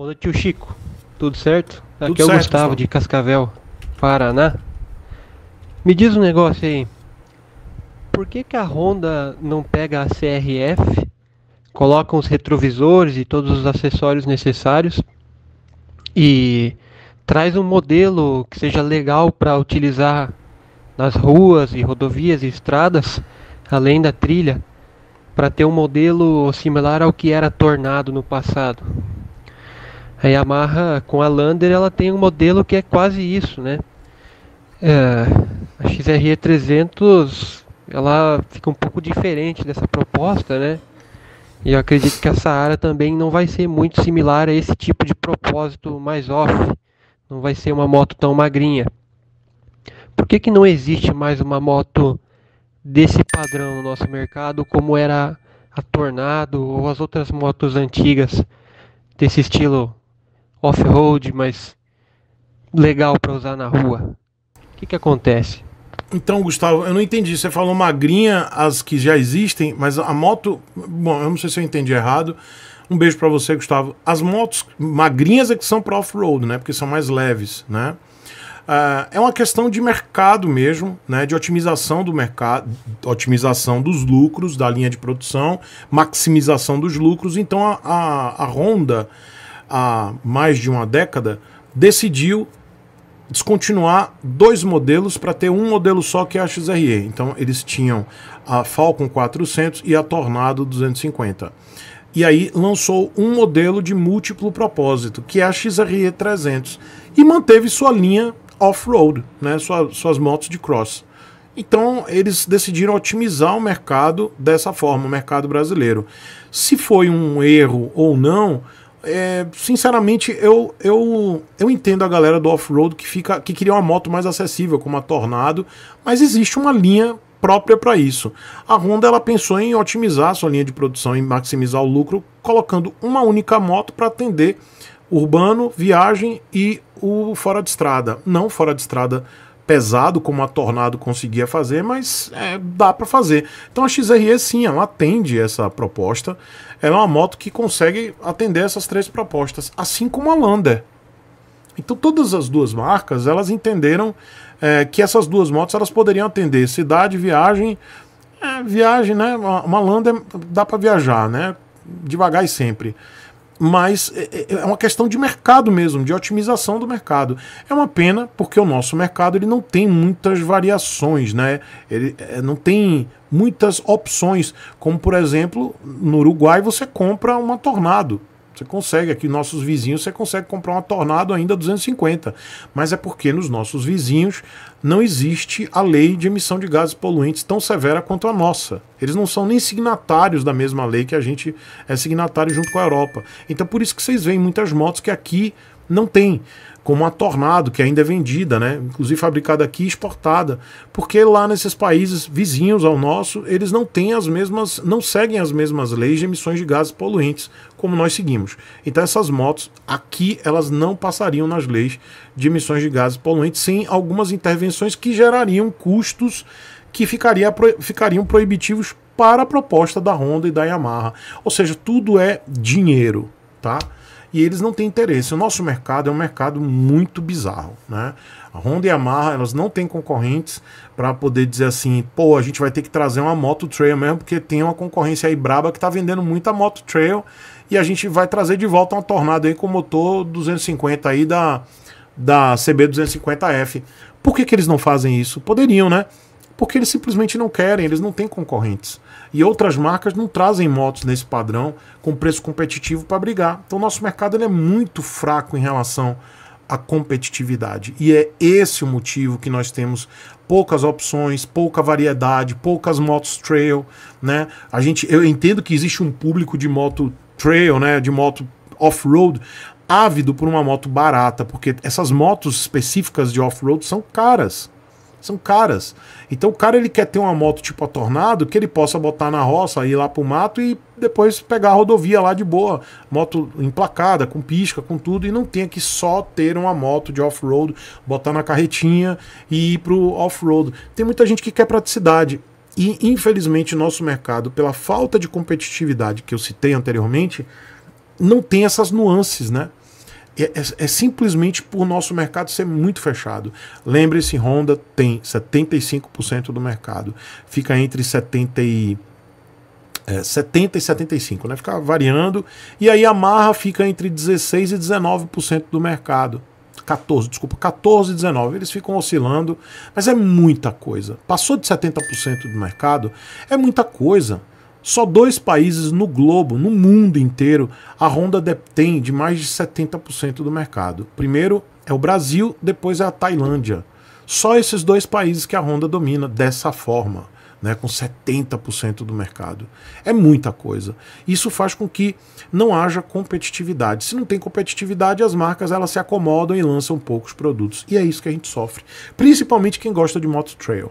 Olá tio Chico. Tudo certo? Tudo Aqui é o certo, Gustavo pessoal. de Cascavel, Paraná. Me diz um negócio aí. Por que, que a Honda não pega a CRF, coloca os retrovisores e todos os acessórios necessários e traz um modelo que seja legal para utilizar nas ruas e rodovias e estradas, além da trilha, para ter um modelo similar ao que era tornado no passado? A Yamaha com a Lander ela tem um modelo que é quase isso, né? É, a XRE 300 ela fica um pouco diferente dessa proposta, né? E eu acredito que a Saara também não vai ser muito similar a esse tipo de propósito mais off. Não vai ser uma moto tão magrinha. Por que, que não existe mais uma moto desse padrão no nosso mercado, como era a Tornado ou as outras motos antigas desse estilo off-road, mas legal para usar na rua. O que, que acontece? Então, Gustavo, eu não entendi. Você falou magrinha, as que já existem, mas a moto. Bom, eu não sei se eu entendi errado. Um beijo para você, Gustavo. As motos magrinhas é que são para off-road, né? Porque são mais leves, né? Uh, é uma questão de mercado mesmo, né? De otimização do mercado, otimização dos lucros da linha de produção, maximização dos lucros. Então a, a, a Honda há mais de uma década, decidiu descontinuar dois modelos para ter um modelo só que é a XRE. Então eles tinham a Falcon 400 e a Tornado 250. E aí lançou um modelo de múltiplo propósito, que é a XRE 300, e manteve sua linha off-road, né, suas motos de cross. Então eles decidiram otimizar o mercado dessa forma, o mercado brasileiro. Se foi um erro ou não, é, sinceramente, eu, eu, eu entendo a galera do off-road que, fica, que queria uma moto mais acessível, como a Tornado, mas existe uma linha própria para isso. A Honda ela pensou em otimizar sua linha de produção e maximizar o lucro, colocando uma única moto para atender urbano, viagem e o fora de estrada. Não fora de estrada pesado como a Tornado conseguia fazer, mas é, dá para fazer. Então a XRE sim, ela atende essa proposta. Ela é uma moto que consegue atender essas três propostas, assim como a Lander. Então todas as duas marcas elas entenderam é, que essas duas motos elas poderiam atender cidade, viagem, é, viagem, né? Uma, uma Lander dá para viajar, né? Devagar e sempre mas é, é, é uma questão de mercado mesmo, de otimização do mercado. É uma pena porque o nosso mercado ele não tem muitas variações, né? Ele é, não tem muitas opções, como por exemplo, no Uruguai você compra uma Tornado, você consegue, aqui nossos vizinhos, você consegue comprar uma Tornado ainda 250. Mas é porque nos nossos vizinhos não existe a lei de emissão de gases poluentes tão severa quanto a nossa. Eles não são nem signatários da mesma lei que a gente é signatário junto com a Europa. Então por isso que vocês veem muitas motos que aqui não tem. Como a Tornado, que ainda é vendida, né? Inclusive fabricada aqui e exportada. Porque lá nesses países vizinhos ao nosso, eles não têm as mesmas, não seguem as mesmas leis de emissões de gases poluentes como nós seguimos. Então essas motos aqui, elas não passariam nas leis de emissões de gases poluentes sem algumas intervenções que gerariam custos que ficaria, ficariam proibitivos para a proposta da Honda e da Yamaha. Ou seja, tudo é dinheiro, tá? e eles não têm interesse. O nosso mercado é um mercado muito bizarro, né? A Honda e a Yamaha, elas não têm concorrentes para poder dizer assim, pô, a gente vai ter que trazer uma moto trail mesmo, porque tem uma concorrência aí braba que está vendendo muita moto trail e a gente vai trazer de volta uma Tornado aí com motor 250 aí da da CB250F. Por que, que eles não fazem isso? Poderiam, né? porque eles simplesmente não querem, eles não têm concorrentes. E outras marcas não trazem motos nesse padrão com preço competitivo para brigar. Então, nosso mercado ele é muito fraco em relação à competitividade. E é esse o motivo que nós temos poucas opções, pouca variedade, poucas motos trail, né? A gente, eu entendo que existe um público de moto trail, né, de moto off-road, ávido por uma moto barata, porque essas motos específicas de off-road são caras. São caras. Então o cara ele quer ter uma moto tipo a Tornado que ele possa botar na roça, ir lá pro mato e depois pegar a rodovia lá de boa. Moto emplacada, com pisca, com tudo, e não tenha que só ter uma moto de off-road, botar na carretinha e ir pro off-road. Tem muita gente que quer praticidade. E infelizmente nosso mercado, pela falta de competitividade que eu citei anteriormente, não tem essas nuances, né? é, é, é, simplesmente por nosso mercado ser muito fechado. Lembre-se, Honda tem 75% do mercado. Fica entre 70 e, é, 70 e 75, né? Fica variando. E aí a Marra fica entre 16 e 19% do mercado. 14, desculpa, 14 e 19. Eles ficam oscilando, mas é muita coisa. Passou de 70% do mercado, é muita coisa. Só dois países no globo, no mundo inteiro, a Honda detém de mais de 70% do mercado. Primeiro é o Brasil, depois é a Tailândia. Só esses dois países que a Honda domina dessa forma, né, com 70% do mercado. É muita coisa. Isso faz com que não haja competitividade. Se não tem competitividade, as marcas elas se acomodam e lançam poucos produtos. E é isso que a gente sofre, principalmente quem gosta de moto trail.